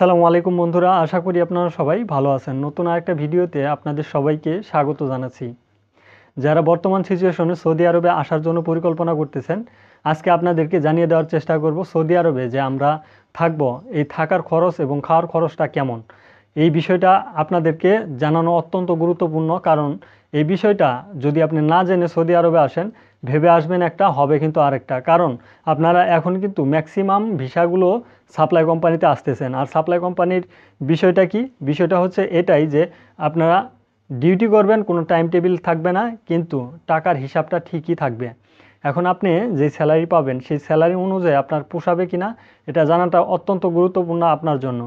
সালামু আলাইকুম বন্ধুরা আশা করি আপনারা সবাই ভালো আছেন নতুন আরেকটা ভিডিওতে আপনাদের সবাইকে স্বাগত জানাচ্ছি যারা বর্তমান সিচুয়েশনে সৌদি আরবে আসার জন্য পরিকল্পনা করতেছেন আজকে আপনাদেরকে জানিয়ে দেওয়ার চেষ্টা করব সৌদি আরবে যে আমরা থাকব এই থাকার খরচ এবং খাওয়ার খরচটা কেমন এই বিষয়টা আপনাদেরকে জানানো অত্যন্ত গুরুত্বপূর্ণ কারণ এই বিষয়টা যদি আপনি না জেনে সৌদি আরবে আসেন ভেবে আসবেন একটা হবে কিন্তু আরেকটা কারণ আপনারা এখন কিন্তু ম্যাক্সিমাম ভিসাগুলো সাপ্লাই কোম্পানিতে আসতেছেন আর সাপ্লাই কোম্পানির বিষয়টা কি বিষয়টা হচ্ছে এটাই যে আপনারা ডিউটি করবেন কোনো টাইম টেবিল থাকবে না কিন্তু টাকার হিসাবটা ঠিকই থাকবে এখন আপনি যে স্যালারি পাবেন সেই স্যালারি অনুযায়ী আপনার পোষাবে কি না এটা জানাটা অত্যন্ত গুরুত্বপূর্ণ আপনার জন্য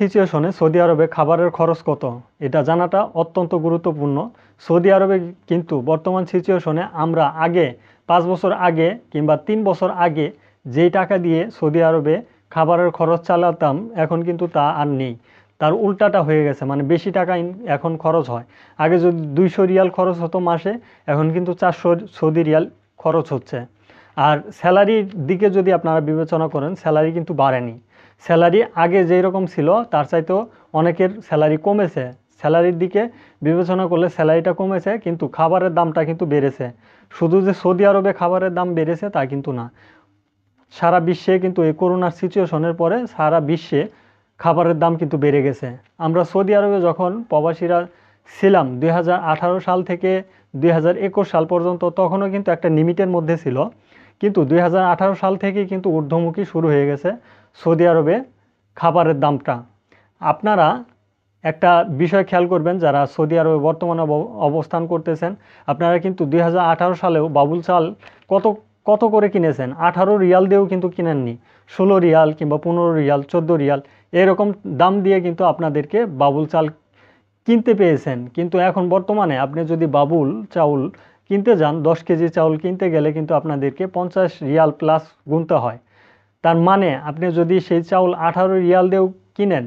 সিচুয়েশনে সৌদি আরবে খাবারের খরচ কত এটা জানাটা অত্যন্ত গুরুত্বপূর্ণ সৌদি আরবে কিন্তু বর্তমান সিচুয়েশনে আমরা আগে পাঁচ বছর আগে কিংবা তিন বছর আগে যেই টাকা দিয়ে সৌদি আরবে খাবারের খরচ চালাতাম এখন কিন্তু তা আর নেই তার উল্টাটা হয়ে গেছে মানে বেশি টাকা এখন খরচ হয় আগে যদি দুইশো রিয়াল খরচ হতো মাসে এখন কিন্তু চারশো সৌদি রিয়াল খরচ হচ্ছে আর স্যালারির দিকে যদি আপনারা বিবেচনা করেন স্যালারি কিন্তু বাড়েনি স্যালারি আগে যেই রকম ছিল তার চাইতেও অনেকের স্যালারি কমেছে স্যালারির দিকে বিবেচনা করলে স্যালারিটা কমেছে কিন্তু খাবারের দামটা কিন্তু বেড়েছে শুধু যে সৌদি আরবে খাবারের দাম বেড়েছে তা কিন্তু না সারা বিশ্বে কিন্তু এই করোনার সিচুয়েশনের পরে সারা বিশ্বে খাবারের দাম কিন্তু বেড়ে গেছে আমরা সৌদি আরবে যখন প্রবাসীরা ছিলাম দুই সাল থেকে দুই সাল পর্যন্ত তখনও কিন্তু একটা লিমিটের মধ্যে ছিল কিন্তু দুই সাল থেকে কিন্তু ঊর্ধ্বমুখী শুরু হয়ে গেছে সৌদি আরবে খাবারের দামটা আপনারা একটা বিষয় খেয়াল করবেন যারা সৌদি আরবে বর্তমানে অবস্থান করতেছেন আপনারা কিন্তু দুই সালেও বাবুল চাল কত কত করে কিনেছেন আঠারো রিয়াল দিয়েও কিন্তু কিনেননি ষোলো রিয়াল কিংবা পনেরো রিয়াল চোদ্দো রিয়াল এরকম দাম দিয়ে কিন্তু আপনাদেরকে বাবুল চাল কিনতে পেয়েছেন কিন্তু এখন বর্তমানে আপনি যদি বাবুল চাউল কিনতে যান দশ কেজি চাউল কিনতে গেলে কিন্তু আপনাদেরকে পঞ্চাশ রিয়াল প্লাস গুনতে হয় তার মানে আপনি যদি সেই চাউল আঠারো রিয়াল দিয়েও কিনেন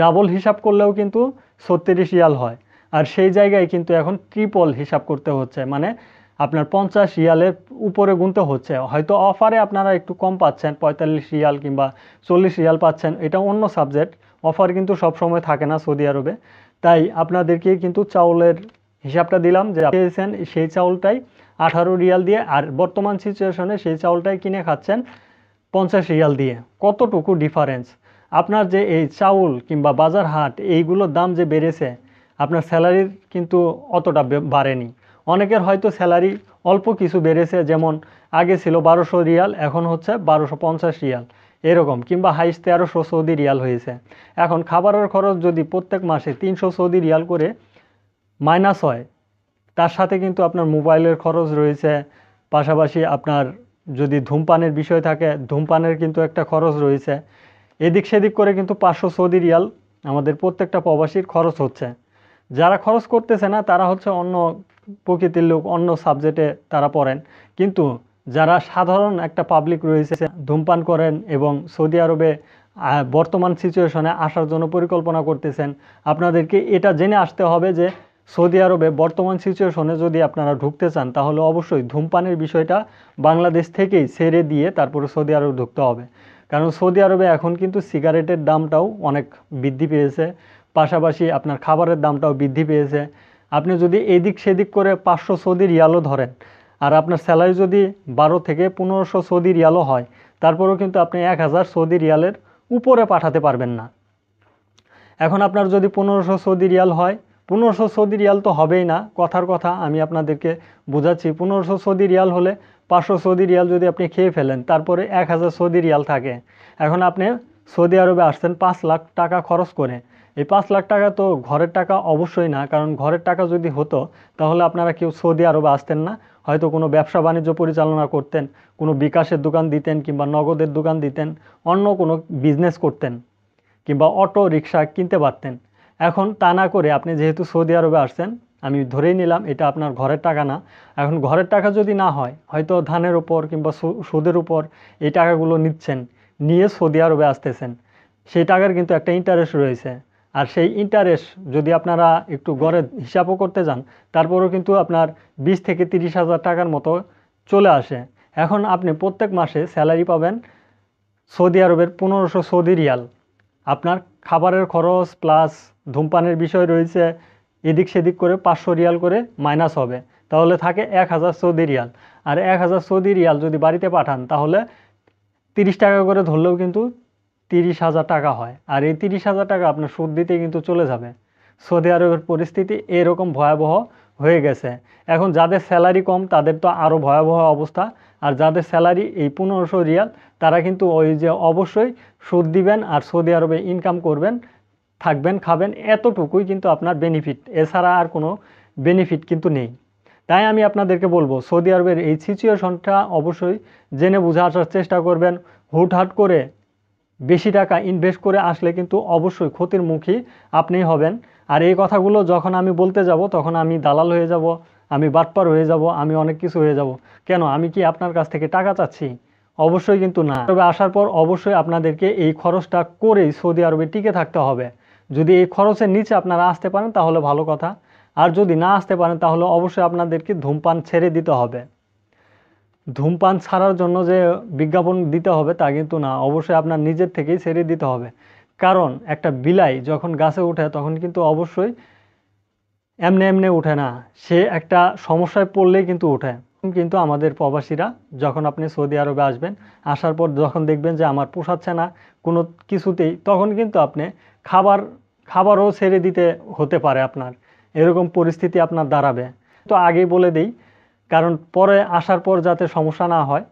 ডাবল হিসাব করলেও কিন্তু ছত্রিশ ইয়াল হয় আর সেই জায়গায় কিন্তু এখন ট্রিপল হিসাব করতে হচ্ছে মানে আপনার পঞ্চাশ ইয়ালের উপরে গুনতে হচ্ছে হয়তো অফারে আপনারা একটু কম পাচ্ছেন পঁয়তাল্লিশ ইয়াল কিংবা চল্লিশ ইয়াল পাচ্ছেন এটা অন্য সাবজেক্ট অফার কিন্তু সব সময় থাকে না সৌদি আরবে তাই আপনাদেরকে কিন্তু চাউলের হিসাবটা দিলাম যে পেয়েছেন সেই চাউলটাই আঠারো রিয়াল দিয়ে আর বর্তমান সিচুয়েশনে সেই চাউলটাই কিনে খাচ্ছেন পঞ্চাশ রিয়াল দিয়ে কতটুকু ডিফারেন্স আপনার যে এই চাউল কিংবা বাজার হাট এইগুলোর দাম যে বেড়েছে আপনার স্যালারির কিন্তু অতটা বাড়েনি অনেকের হয়তো স্যালারি অল্প কিছু বেড়েছে যেমন আগে ছিল বারোশো রিয়াল এখন হচ্ছে বারোশো পঞ্চাশ রিয়াল এরকম কিংবা হাইস তেরোশো সৌদি রিয়াল হয়েছে এখন খাবারের খরচ যদি প্রত্যেক মাসে তিনশো সৌদি রিয়াল করে মাইনাস হয় তার সাথে কিন্তু আপনার মোবাইলের খরচ রয়েছে পাশাপাশি আপনার যদি ধূমপানের বিষয় থাকে ধূমপানের কিন্তু একটা খরচ রয়েছে এদিক সেদিক করে কিন্তু পাঁচশো সৌদি রিয়াল আমাদের প্রত্যেকটা প্রবাসীর খরচ হচ্ছে যারা খরচ করতেছে না তারা হচ্ছে অন্য প্রকৃতির লোক অন্য সাবজেক্টে তারা পড়েন কিন্তু যারা সাধারণ একটা পাবলিক রয়েছে ধূমপান করেন এবং সৌদি আরবে বর্তমান সিচুয়েশনে আসার জন্য পরিকল্পনা করতেছেন আপনাদেরকে এটা জেনে আসতে হবে যে সৌদি আরবে বর্তমান সিচুয়েশনে যদি আপনারা ঢুকতে চান তাহলে অবশ্যই ধূমপানের বিষয়টা বাংলাদেশ থেকেই ছেড়ে দিয়ে তারপরে সৌদি আরবে ঢুকতে হবে কারণ সৌদি আরবে এখন কিন্তু সিগারেটের দামটাও অনেক বৃদ্ধি পেয়েছে পাশাপাশি আপনার খাবারের দামটাও বৃদ্ধি পেয়েছে আপনি যদি এদিক সেদিক করে পাঁচশো সৌদি রিয়ালও ধরেন আর আপনার স্যালারি যদি বারো থেকে পনেরোশো সৌদি রিয়ালও হয় তারপরেও কিন্তু আপনি এক হাজার সৌদি রিয়ালের উপরে পাঠাতে পারবেন না এখন আপনার যদি পনেরোশো সৌদি রিয়াল হয় পনেরোশো সৌদি রিয়াল তো হবেই না কথার কথা আমি আপনাদেরকে বোঝাচ্ছি পনেরোশো সৌদি রিয়াল হলে পাঁচশো সৌদি রিয়াল যদি আপনি খেয়ে ফেলেন তারপরে এক হাজার সৌদি রিয়াল থাকে এখন আপনি সৌদি আরবে আসছেন পাঁচ লাখ টাকা খরচ করে এই পাঁচ লাখ টাকা তো ঘরের টাকা অবশ্যই না কারণ ঘরের টাকা যদি হতো তাহলে আপনারা কেউ সৌদি আরবে আসতেন না হয়তো কোনো ব্যবসা বাণিজ্য পরিচালনা করতেন কোনো বিকাশের দোকান দিতেন কিংবা নগদের দোকান দিতেন অন্য কোনো বিজনেস করতেন কিংবা অটো রিক্সা কিনতে পারতেন এখন তা না করে আপনি যেহেতু সৌদি আরবে আসছেন আমি ধরেই নিলাম এটা আপনার ঘরের টাকা না এখন ঘরের টাকা যদি না হয় হয়তো ধানের উপর কিংবা সুদের উপর এই টাকাগুলো নিচ্ছেন নিয়ে সৌদি আরবে আসতেছেন সেই টাকার কিন্তু একটা ইন্টারেস্ট রয়েছে আর সেই ইন্টারেস্ট যদি আপনারা একটু গড়ে হিসাবও করতে যান তারপরেও কিন্তু আপনার বিশ থেকে তিরিশ হাজার টাকার মতো চলে আসে এখন আপনি প্রত্যেক মাসে স্যালারি পাবেন সৌদি আরবের পনেরোশো সৌদি রিয়াল আপনার খাবারের খরচ প্লাস ধূমপানের বিষয় রয়েছে এদিক সেদিক করে পাঁচশো রিয়াল করে মাইনাস হবে তাহলে থাকে এক হাজার সৌদি রিয়াল আর এক হাজার সৌদি রিয়াল যদি বাড়িতে পাঠান তাহলে তিরিশ টাকা করে ধরলেও কিন্তু তিরিশ হাজার টাকা হয় আর এই তিরিশ হাজার টাকা আপনার সুদ দিতে কিন্তু চলে যাবে সৌদি আরবের পরিস্থিতি এরকম ভয়াবহ হয়ে গেছে এখন যাদের স্যালারি কম তাদের তো আরও ভয়াবহ অবস্থা আর যাদের স্যালারি এই পনেরোশো রিয়াল তারা কিন্তু ওই যে অবশ্যই সুদ দিবেন আর সৌদি আরবে ইনকাম করবেন থাকবেন খাবেন এতটুকুই কিন্তু আপনার বেনিফিট এছাড়া আর কোনো বেনিফিট কিন্তু নেই তাই আমি আপনাদেরকে বলবো সৌদি আরবের এই সিচুয়েশনটা অবশ্যই জেনে বুঝে আসার চেষ্টা করবেন হুটহাট করে বেশি টাকা ইনভেস্ট করে আসলে কিন্তু অবশ্যই ক্ষতির মুখী আপনি হবেন আর এই কথাগুলো যখন আমি বলতে যাব তখন আমি দালাল হয়ে যাব আমি বাটপার হয়ে যাব আমি অনেক কিছু হয়ে যাব কেন আমি কি আপনার কাছ থেকে টাকা চাচ্ছি অবশ্যই কিন্তু না তবে আসার পর অবশ্যই আপনাদেরকে এই খরচটা করেই সৌদি আরবে টিকে থাকতে হবে যদি এই খরচের নিচে আপনারা আসতে পারেন তাহলে ভালো কথা আর যদি না আসতে পারেন তাহলে অবশ্যই আপনাদেরকে ধূমপান ছেড়ে দিতে হবে ধূমপান ছাড়ার জন্য যে বিজ্ঞাপন দিতে হবে তা কিন্তু না অবশ্যই আপনার নিজের থেকেই ছেড়ে দিতে হবে কারণ একটা বিলাই যখন গাছে উঠে তখন কিন্তু অবশ্যই এমনে এমনে উঠে না সে একটা সমস্যায় পড়লেই কিন্তু উঠে কিন্তু আমাদের প্রবাসীরা যখন আপনি সৌদি আরবে আসবেন আসার পর যখন দেখবেন যে আমার পোষাচ্ছে না কোনো কিছুতেই তখন কিন্তু আপনি খাবার খাবারও ছেড়ে দিতে হতে পারে আপনার এরকম পরিস্থিতি আপনার দাঁড়াবে তো আগেই বলে দিই কারণ পরে আসার পর যাতে সমস্যা না হয়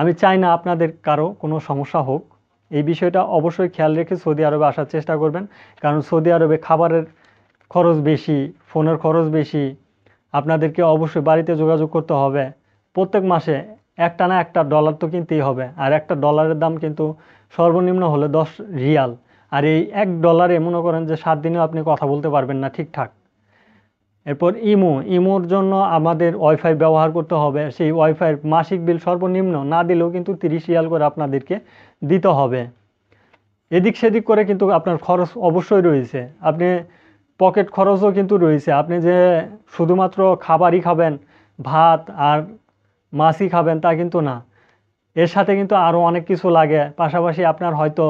আমি চাই না আপনাদের কারো কোনো সমস্যা হোক এই বিষয়টা অবশ্যই খেয়াল রেখে সৌদি আরবে আসার চেষ্টা করবেন কারণ সৌদি আরবে খাবারের খরচ বেশি ফোনের খরচ বেশি আপনাদেরকে অবশ্যই বাড়িতে যোগাযোগ করতে হবে প্রত্যেক মাসে একটা না একটা ডলার তো কিনতেই হবে আর একটা ডলারের দাম কিন্তু সর্বনিম্ন হলে দশ রিয়াল আর এই এক ডলারে মনে করেন যে সাত দিনেও আপনি কথা বলতে পারবেন না ঠিকঠাক এরপর ইমো ইমোর জন্য আমাদের ওয়াইফাই ব্যবহার করতে হবে সেই ওয়াইফাইয়ের মাসিক বিল সর্বনিম্ন না দিলেও কিন্তু তিরিশ রিয়াল করে আপনাদেরকে দিতে হবে এদিক সেদিক করে কিন্তু আপনার খরচ অবশ্যই রয়েছে আপনি পকেট খরচও কিন্তু রয়েছে আপনি যে শুধুমাত্র খাবারই খাবেন ভাত আর মাছই খাবেন তা কিন্তু না এর সাথে কিন্তু আরও অনেক কিছু লাগে পাশাপাশি আপনার হয়তো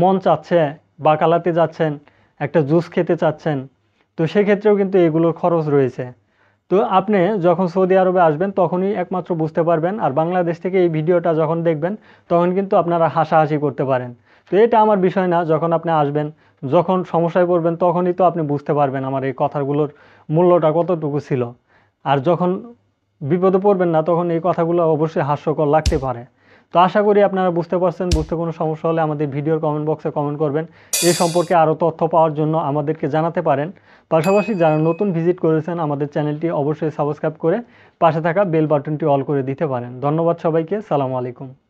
মন চাচ্ছে বাকালাতে যাচ্ছেন একটা জুস খেতে চাচ্ছেন তো সেক্ষেত্রেও কিন্তু এগুলোর খরচ রয়েছে তো আপনি যখন সৌদি আরবে আসবেন তখনই একমাত্র বুঝতে পারবেন আর বাংলাদেশ থেকে এই ভিডিওটা যখন দেখবেন তখন কিন্তু আপনারা হাসাহাসি করতে পারেন তো এটা আমার বিষয় না যখন আপনি আসবেন যখন সমস্যায় পড়বেন তখনই তো আপনি বুঝতে পারবেন আমার এই কথাগুলোর মূল্যটা কতটুকু ছিল আর যখন বিপদে পড়বেন না তখন এই কথাগুলো অবশ্যই হাস্যকর লাগতে পারে তো আশা করি আপনারা বুঝতে পারছেন বুঝতে কোনো সমস্যা হলে আমাদের ভিডিওর কমেন্ট বক্সে কমেন্ট করবেন এ সম্পর্কে আরও তথ্য পাওয়ার জন্য আমাদেরকে জানাতে পারেন পাশাপাশি যারা নতুন ভিজিট করেছেন আমাদের চ্যানেলটি অবশ্যই সাবস্ক্রাইব করে পাশে থাকা বেল বাটনটি অল করে দিতে পারেন ধন্যবাদ সবাইকে সালামু আলাইকুম